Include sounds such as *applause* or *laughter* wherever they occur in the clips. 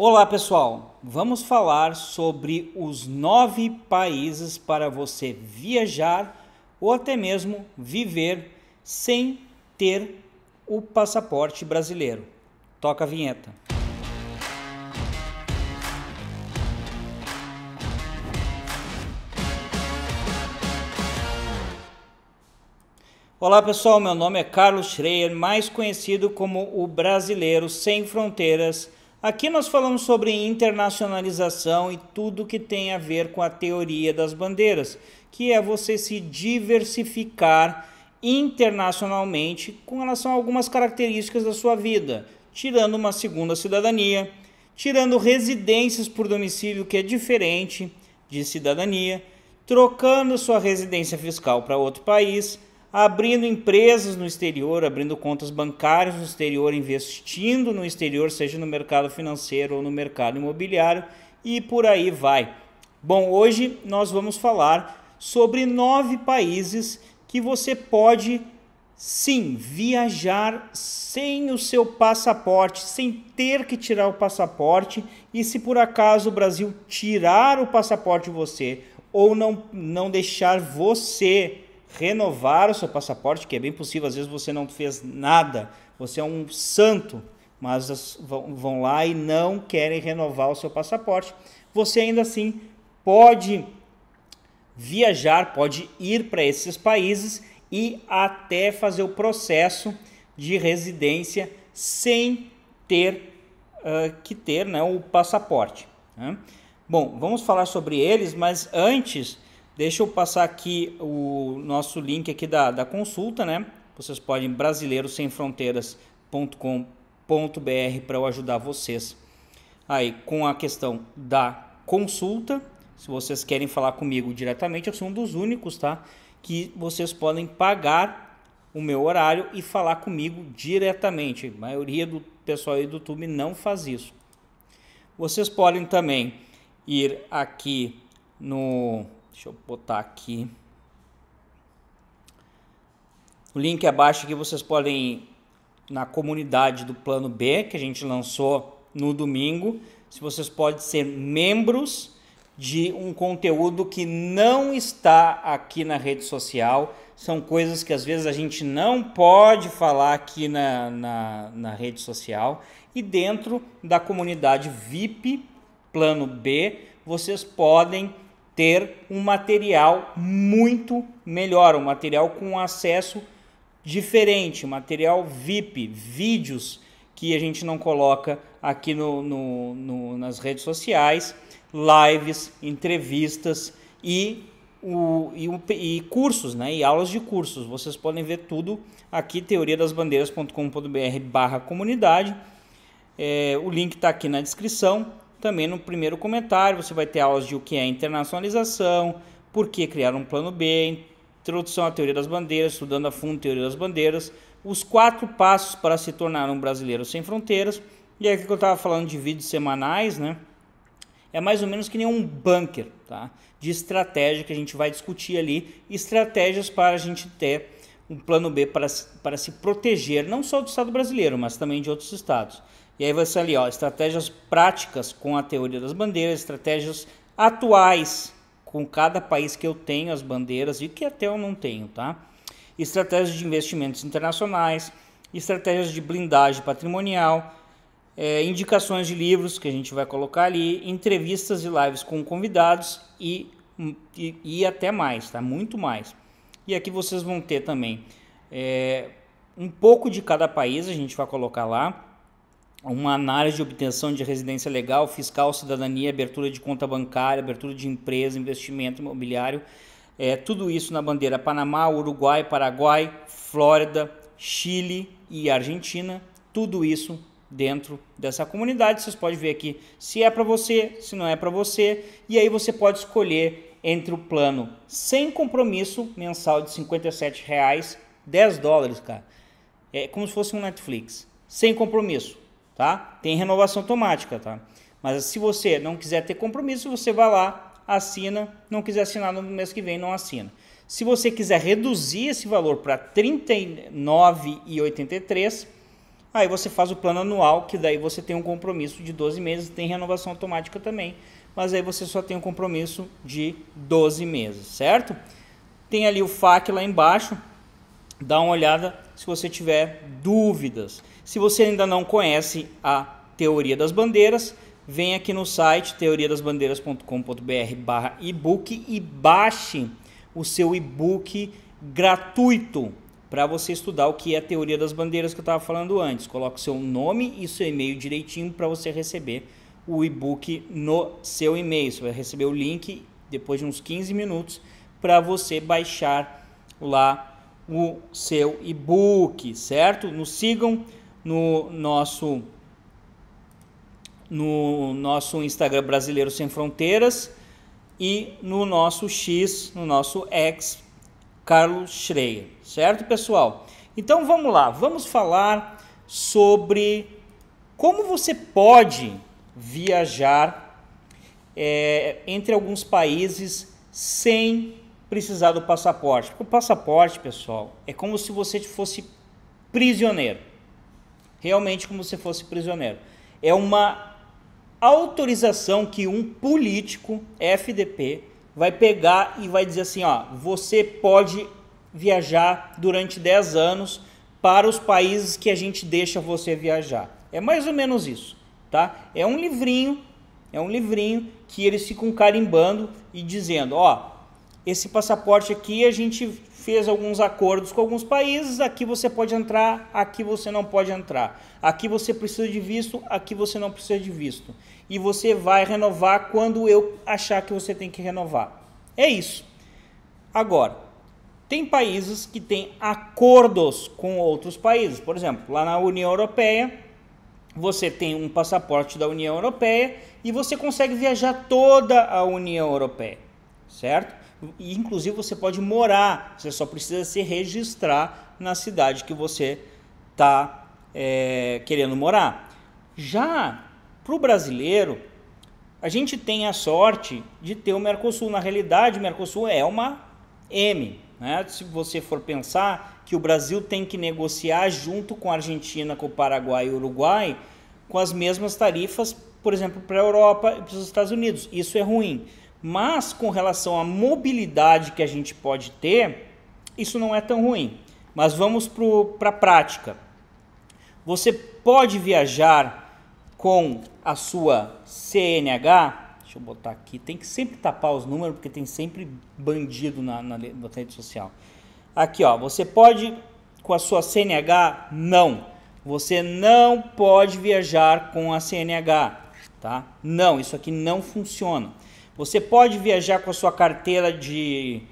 Olá pessoal, vamos falar sobre os nove países para você viajar ou até mesmo viver sem ter o passaporte brasileiro. Toca a vinheta. Olá pessoal, meu nome é Carlos Schreier, mais conhecido como o Brasileiro Sem Fronteiras Aqui nós falamos sobre internacionalização e tudo que tem a ver com a teoria das bandeiras, que é você se diversificar internacionalmente com relação a algumas características da sua vida, tirando uma segunda cidadania, tirando residências por domicílio, que é diferente de cidadania, trocando sua residência fiscal para outro país abrindo empresas no exterior, abrindo contas bancárias no exterior, investindo no exterior, seja no mercado financeiro ou no mercado imobiliário e por aí vai. Bom, hoje nós vamos falar sobre nove países que você pode sim viajar sem o seu passaporte, sem ter que tirar o passaporte, e se por acaso o Brasil tirar o passaporte de você ou não, não deixar você renovar o seu passaporte, que é bem possível, às vezes você não fez nada, você é um santo, mas vão lá e não querem renovar o seu passaporte. Você ainda assim pode viajar, pode ir para esses países e até fazer o processo de residência sem ter uh, que ter né, o passaporte. Né? Bom, vamos falar sobre eles, mas antes Deixa eu passar aqui o nosso link aqui da, da consulta, né? Vocês podem brasileirosemfronteiras.com.br para eu ajudar vocês aí com a questão da consulta. Se vocês querem falar comigo diretamente, eu sou um dos únicos, tá? Que vocês podem pagar o meu horário e falar comigo diretamente. A maioria do pessoal aí do YouTube não faz isso. Vocês podem também ir aqui no Deixa eu botar aqui. O link abaixo aqui vocês podem ir na comunidade do Plano B que a gente lançou no domingo. Se vocês podem ser membros de um conteúdo que não está aqui na rede social. São coisas que às vezes a gente não pode falar aqui na, na, na rede social. E dentro da comunidade VIP Plano B, vocês podem ter um material muito melhor, um material com acesso diferente, material VIP, vídeos que a gente não coloca aqui no, no, no nas redes sociais, lives, entrevistas e, o, e, o, e cursos, né? E aulas de cursos. Vocês podem ver tudo aqui, teoriadasbandeiras.com.br barra comunidade. É, o link está aqui na descrição também no primeiro comentário você vai ter aulas de o que é internacionalização, por que criar um plano B, introdução à teoria das bandeiras, estudando a fundo a teoria das bandeiras, os quatro passos para se tornar um brasileiro sem fronteiras. E aqui que eu estava falando de vídeos semanais, né? É mais ou menos que nem um bunker, tá? De estratégia que a gente vai discutir ali, estratégias para a gente ter um plano B para, para se proteger não só do Estado brasileiro, mas também de outros estados. E aí vai ser ali, ó, estratégias práticas com a teoria das bandeiras, estratégias atuais com cada país que eu tenho as bandeiras e que até eu não tenho, tá? Estratégias de investimentos internacionais, estratégias de blindagem patrimonial, é, indicações de livros que a gente vai colocar ali, entrevistas e lives com convidados e, e, e até mais, tá? Muito mais. E aqui vocês vão ter também é, um pouco de cada país, a gente vai colocar lá uma análise de obtenção de residência legal, fiscal, cidadania, abertura de conta bancária, abertura de empresa, investimento imobiliário, é, tudo isso na bandeira Panamá, Uruguai, Paraguai, Flórida, Chile e Argentina, tudo isso dentro dessa comunidade. Vocês podem ver aqui se é para você, se não é para você, e aí você pode escolher entre o plano sem compromisso mensal de 57 reais, 10 dólares, cara. É como se fosse um Netflix, sem compromisso tá? Tem renovação automática, tá? Mas se você não quiser ter compromisso, você vai lá, assina, não quiser assinar no mês que vem, não assina. Se você quiser reduzir esse valor para R$ 39,83, aí você faz o plano anual, que daí você tem um compromisso de 12 meses, tem renovação automática também, mas aí você só tem um compromisso de 12 meses, certo? Tem ali o FAQ lá embaixo, dá uma olhada se você tiver dúvidas. Se você ainda não conhece a Teoria das Bandeiras, vem aqui no site teoriadasbandeiras.com.br barra ebook e baixe o seu e-book gratuito para você estudar o que é a teoria das bandeiras que eu estava falando antes. Coloque seu nome e seu e-mail direitinho para você receber o e-book no seu e-mail. Você vai receber o link depois de uns 15 minutos para você baixar lá o seu e-book, certo? Nos sigam no nosso no nosso Instagram Brasileiro Sem Fronteiras e no nosso X, no nosso ex Carlos Schreier, certo, pessoal? Então vamos lá, vamos falar sobre como você pode viajar é, entre alguns países sem precisar do passaporte. Porque o passaporte, pessoal, é como se você fosse prisioneiro realmente como se fosse prisioneiro. É uma autorização que um político FDP vai pegar e vai dizer assim, ó, você pode viajar durante 10 anos para os países que a gente deixa você viajar. É mais ou menos isso, tá? É um livrinho, é um livrinho que eles ficam carimbando e dizendo, ó, esse passaporte aqui a gente fez alguns acordos com alguns países, aqui você pode entrar, aqui você não pode entrar. Aqui você precisa de visto, aqui você não precisa de visto. E você vai renovar quando eu achar que você tem que renovar. É isso. Agora, tem países que têm acordos com outros países. Por exemplo, lá na União Europeia, você tem um passaporte da União Europeia e você consegue viajar toda a União Europeia, certo? E, inclusive você pode morar, você só precisa se registrar na cidade que você está é, querendo morar. Já para o brasileiro, a gente tem a sorte de ter o Mercosul. Na realidade, o Mercosul é uma M. Né? Se você for pensar que o Brasil tem que negociar junto com a Argentina, com o Paraguai e o Uruguai, com as mesmas tarifas, por exemplo, para a Europa e para os Estados Unidos. Isso é ruim. Mas com relação à mobilidade que a gente pode ter, isso não é tão ruim. Mas vamos para a prática. Você pode viajar com a sua CNH. Deixa eu botar aqui. Tem que sempre tapar os números porque tem sempre bandido na, na, na rede social. Aqui, ó. Você pode com a sua CNH? Não. Você não pode viajar com a CNH, tá? Não, isso aqui não funciona. Você pode viajar com a sua carteira de,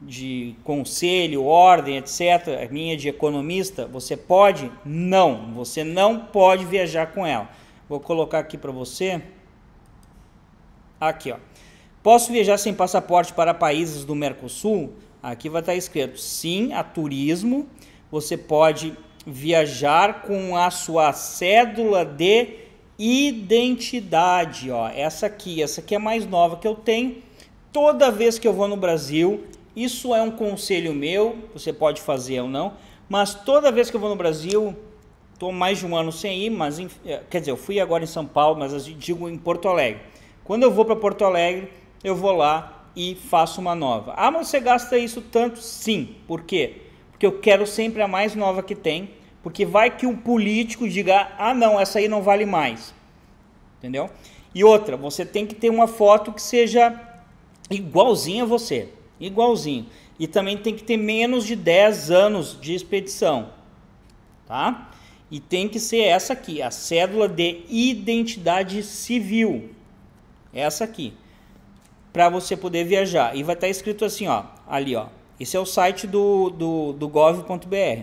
de conselho, ordem, etc., a minha de economista, você pode? Não, você não pode viajar com ela. Vou colocar aqui para você. Aqui, ó. Posso viajar sem passaporte para países do Mercosul? Aqui vai estar tá escrito sim a turismo. Você pode viajar com a sua cédula de identidade, ó, essa aqui, essa aqui é a mais nova que eu tenho. Toda vez que eu vou no Brasil, isso é um conselho meu, você pode fazer ou não, mas toda vez que eu vou no Brasil, estou mais de um ano sem ir, mas eh, quer dizer, eu fui agora em São Paulo, mas digo em Porto Alegre. Quando eu vou para Porto Alegre, eu vou lá e faço uma nova. Ah, mas você gasta isso tanto? Sim. Por quê? Porque eu quero sempre a mais nova que tem porque vai que um político diga: ah, não, essa aí não vale mais. Entendeu? E outra, você tem que ter uma foto que seja igualzinha a você. Igualzinho. E também tem que ter menos de 10 anos de expedição. Tá? E tem que ser essa aqui, a cédula de identidade civil. Essa aqui. Para você poder viajar. E vai estar tá escrito assim, ó. Ali, ó. Esse é o site do, do, do gov.br.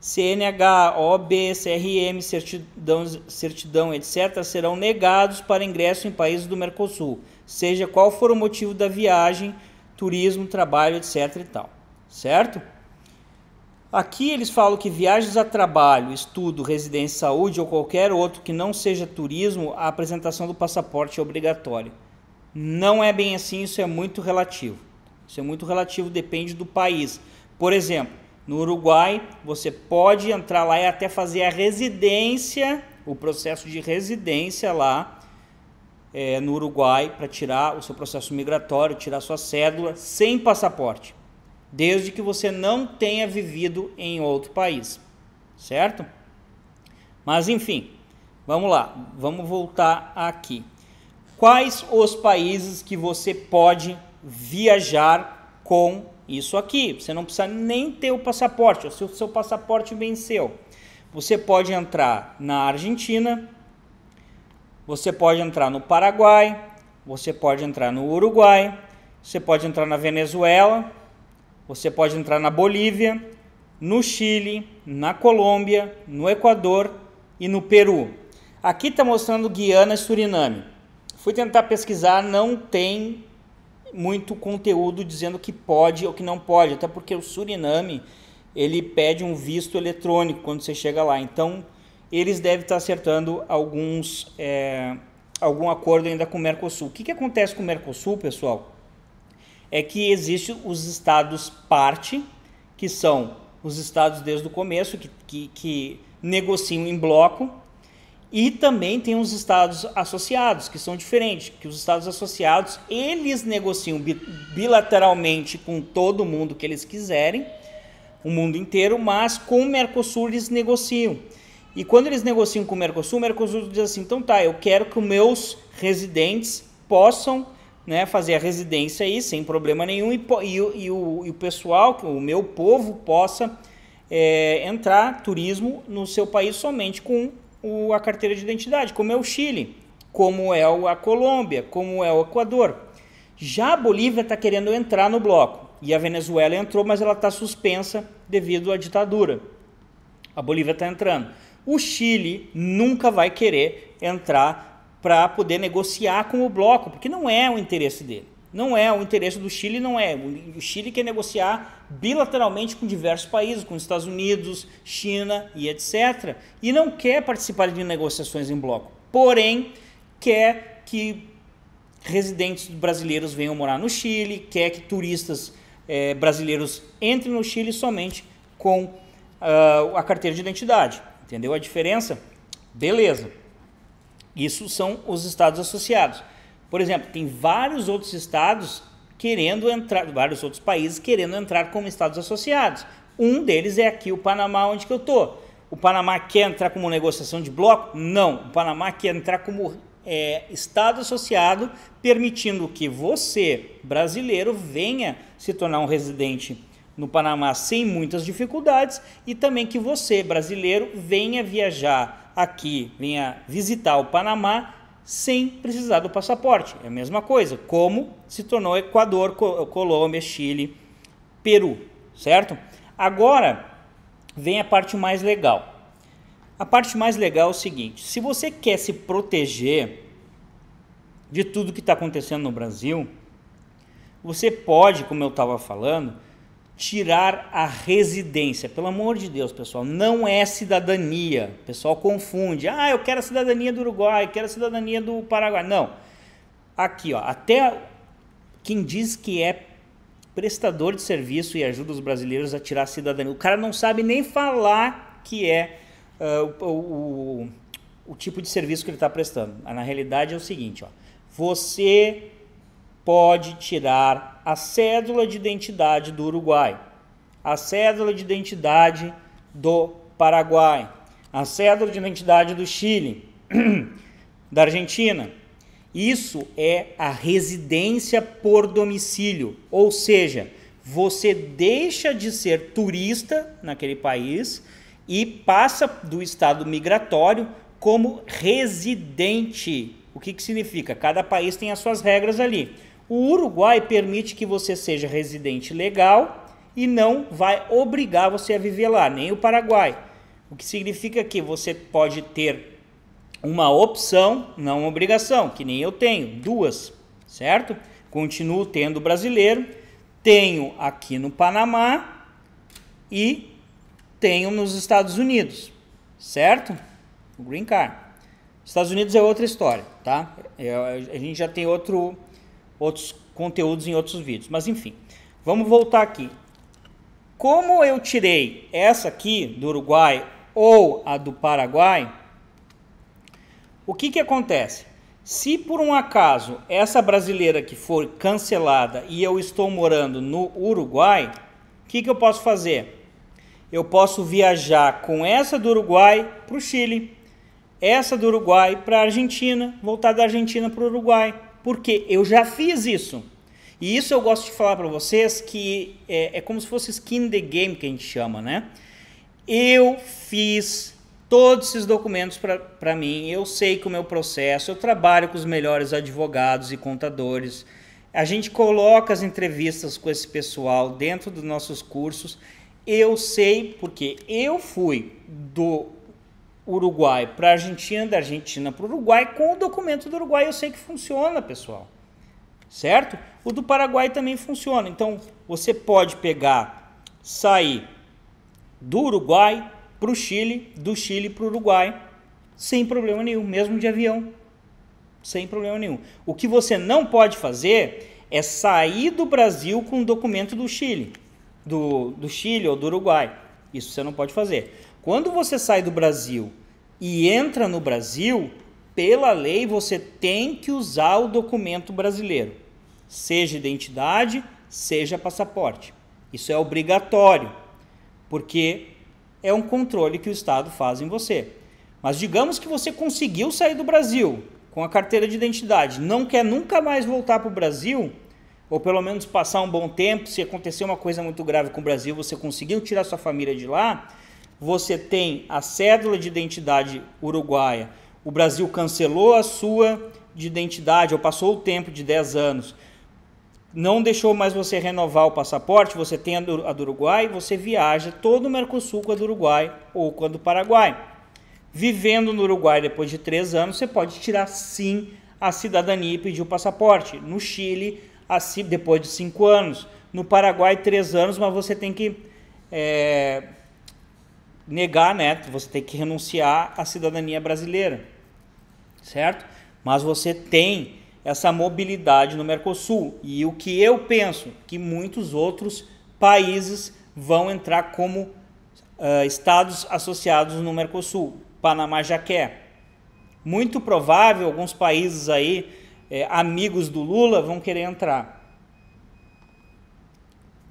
CNH, OB, CRM, certidão, certidão, etc., serão negados para ingresso em países do Mercosul, seja qual for o motivo da viagem, turismo, trabalho, etc. e tal. Certo? Aqui eles falam que viagens a trabalho, estudo, residência, saúde ou qualquer outro que não seja turismo, a apresentação do passaporte é obrigatória. Não é bem assim, isso é muito relativo. Isso é muito relativo, depende do país. Por exemplo, no Uruguai, você pode entrar lá e até fazer a residência, o processo de residência lá é, no Uruguai, para tirar o seu processo migratório, tirar sua cédula, sem passaporte, desde que você não tenha vivido em outro país, certo? Mas enfim, vamos lá, vamos voltar aqui. Quais os países que você pode viajar com isso aqui. Você não precisa nem ter o passaporte, se o seu passaporte venceu. Você pode entrar na Argentina, você pode entrar no Paraguai, você pode entrar no Uruguai, você pode entrar na Venezuela, você pode entrar na Bolívia, no Chile, na Colômbia, no Equador e no Peru. Aqui está mostrando Guiana e Suriname. Fui tentar pesquisar, não tem muito conteúdo dizendo que pode ou que não pode, até porque o Suriname ele pede um visto eletrônico quando você chega lá. Então eles devem estar acertando alguns é, algum acordo ainda com o Mercosul. O que, que acontece com o Mercosul, pessoal? É que existem os estados parte, que são os estados desde o começo, que, que, que negociam em bloco, e também tem os estados associados, que são diferentes, que os estados associados, eles negociam bilateralmente com todo mundo que eles quiserem, o mundo inteiro, mas com o Mercosul eles negociam. E quando eles negociam com o Mercosul, o Mercosul diz assim: então tá, eu quero que os meus residentes possam né, fazer a residência aí sem problema nenhum e, e, e, o, e o, pessoal, que o meu povo, possa é, entrar turismo no seu país somente com o, a carteira de identidade, como é o Chile, como é a Colômbia, como é o Equador. Já a Bolívia está querendo entrar no bloco e a Venezuela entrou, mas ela está suspensa devido à ditadura. A Bolívia está entrando. O Chile nunca vai querer entrar para poder negociar com o bloco, porque não é o interesse dele. Não é o interesse do Chile, não é. O Chile quer negociar bilateralmente com diversos países, com os Estados Unidos, China e etc. E não quer participar de negociações em bloco. Porém, quer que residentes brasileiros venham morar no Chile, quer que turistas eh, brasileiros entrem no Chile somente com uh, a carteira de identidade. Entendeu a diferença? Beleza. Isso são os estados associados. Por exemplo, tem vários outros estados querendo entrar, vários outros países querendo entrar como estados associados. Um deles é aqui o Panamá, onde que eu tô. O Panamá quer entrar como negociação de bloco? Não. O Panamá quer entrar como é, estado associado, permitindo que você, brasileiro, venha se tornar um residente no Panamá sem muitas dificuldades e também que você, brasileiro, venha viajar aqui, venha visitar o Panamá sem precisar do passaporte. É a mesma coisa, como se tornou Equador, Colômbia, Chile, Peru, certo? Agora vem a parte mais legal. A parte mais legal é o seguinte: se você quer se proteger de tudo que está acontecendo no Brasil, você pode, como eu estava falando, tirar a residência. Pelo amor de Deus, pessoal, não é cidadania. O pessoal confunde. Ah, eu quero a cidadania do Uruguai, eu quero a cidadania do Paraguai. Não. Aqui, ó, até quem diz que é prestador de serviço e ajuda os brasileiros a tirar a cidadania. O cara não sabe nem falar que é uh, o, o, o tipo de serviço que ele está prestando. Na realidade é o seguinte, ó, você pode tirar a cédula de identidade do Uruguai, a cédula de identidade do Paraguai, a cédula de identidade do Chile, *clears throat* da Argentina. Isso é a residência por domicílio, ou seja, você deixa de ser turista naquele país e passa do estado migratório como residente. O que, que significa? Cada país tem as suas regras ali. O Uruguai permite que você seja residente legal e não vai obrigar você a viver lá, nem o Paraguai. O que significa que você pode ter uma opção, não uma obrigação, que nem eu tenho, duas, certo? Continuo tendo brasileiro, tenho aqui no Panamá e tenho nos Estados Unidos, certo? O Green Card. Estados Unidos é outra história, tá? É, a gente já tem outro outros conteúdos em outros vídeos. Mas enfim, vamos voltar aqui. Como eu tirei essa aqui do Uruguai ou a do Paraguai, o que, que acontece? Se por um acaso essa brasileira que for cancelada e eu estou morando no Uruguai, o que, que eu posso fazer? Eu posso viajar com essa do Uruguai para o Chile, essa do Uruguai para a Argentina, voltar da Argentina para o Uruguai, porque eu já fiz isso. E isso eu gosto de falar para vocês que é, é, como se fosse skin the game que a gente chama, né? Eu fiz todos esses documentos para mim, eu sei que o meu processo, eu trabalho com os melhores advogados e contadores, a gente coloca as entrevistas com esse pessoal dentro dos nossos cursos. Eu sei porque eu fui do Uruguai para Argentina, da Argentina para o Uruguai, com o documento do Uruguai eu sei que funciona, pessoal. Certo? O do Paraguai também funciona. Então, você pode pegar, sair do Uruguai para o Chile, do Chile para o Uruguai, sem problema nenhum, mesmo de avião. Sem problema nenhum. O que você não pode fazer é sair do Brasil com o documento do Chile, do, do Chile ou do Uruguai isso você não pode fazer. Quando você sai do Brasil e entra no Brasil, pela lei você tem que usar o documento brasileiro, seja identidade, seja passaporte. Isso é obrigatório, porque é um controle que o Estado faz em você. Mas digamos que você conseguiu sair do Brasil com a carteira de identidade, não quer nunca mais voltar para o Brasil, ou pelo menos passar um bom tempo, se acontecer uma coisa muito grave com o Brasil, você conseguiu tirar sua família de lá, você tem a cédula de identidade uruguaia. O Brasil cancelou a sua de identidade, ou passou o tempo de 10 anos. Não deixou mais você renovar o passaporte, você tem a do, Uruguai, você viaja todo o Mercosul com a do Uruguai ou com a do Paraguai. Vivendo no Uruguai depois de três anos, você pode tirar sim a cidadania e pedir o passaporte. No Chile, depois de cinco anos. No Paraguai, três anos, mas você tem que é, negar, né? Você tem que renunciar à cidadania brasileira, certo? Mas você tem essa mobilidade no Mercosul. E o que eu penso que muitos outros países vão entrar como uh, estados associados no Mercosul. Panamá já quer. Muito provável alguns países aí é, amigos do Lula vão querer entrar?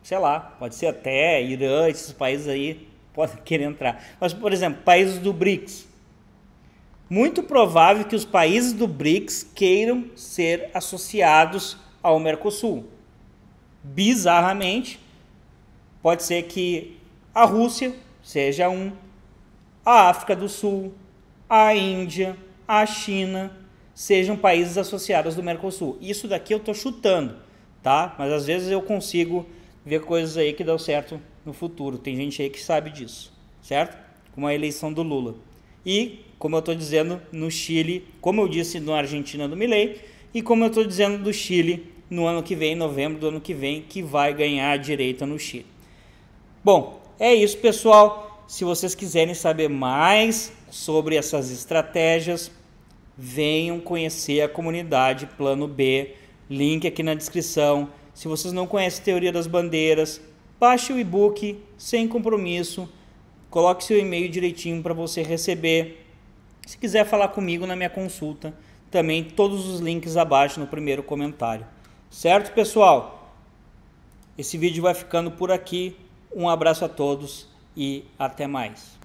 Sei lá, pode ser até Irã, esses países aí podem *laughs* querer entrar. Mas, por exemplo, países do BRICS. Muito provável que os países do BRICS queiram ser associados ao Mercosul. Bizarramente, pode ser que a Rússia seja um, a África do Sul, a Índia, a China, sejam países associados do Mercosul. Isso daqui eu estou chutando, tá? Mas às vezes eu consigo ver coisas aí que dão certo no futuro. Tem gente aí que sabe disso, certo? Como a eleição do Lula. E, como eu estou dizendo, no Chile, como eu disse na Argentina do Milei, e como eu estou dizendo do Chile no ano que vem, novembro do ano que vem, que vai ganhar a direita no Chile. Bom, é isso, pessoal. Se vocês quiserem saber mais sobre essas estratégias, venham conhecer a comunidade Plano B, link aqui na descrição. Se vocês não conhecem Teoria das Bandeiras, baixe o e-book sem compromisso, coloque seu e-mail direitinho para você receber. Se quiser falar comigo na minha consulta, também todos os links abaixo no primeiro comentário. Certo, pessoal? Esse vídeo vai ficando por aqui. Um abraço a todos e até mais.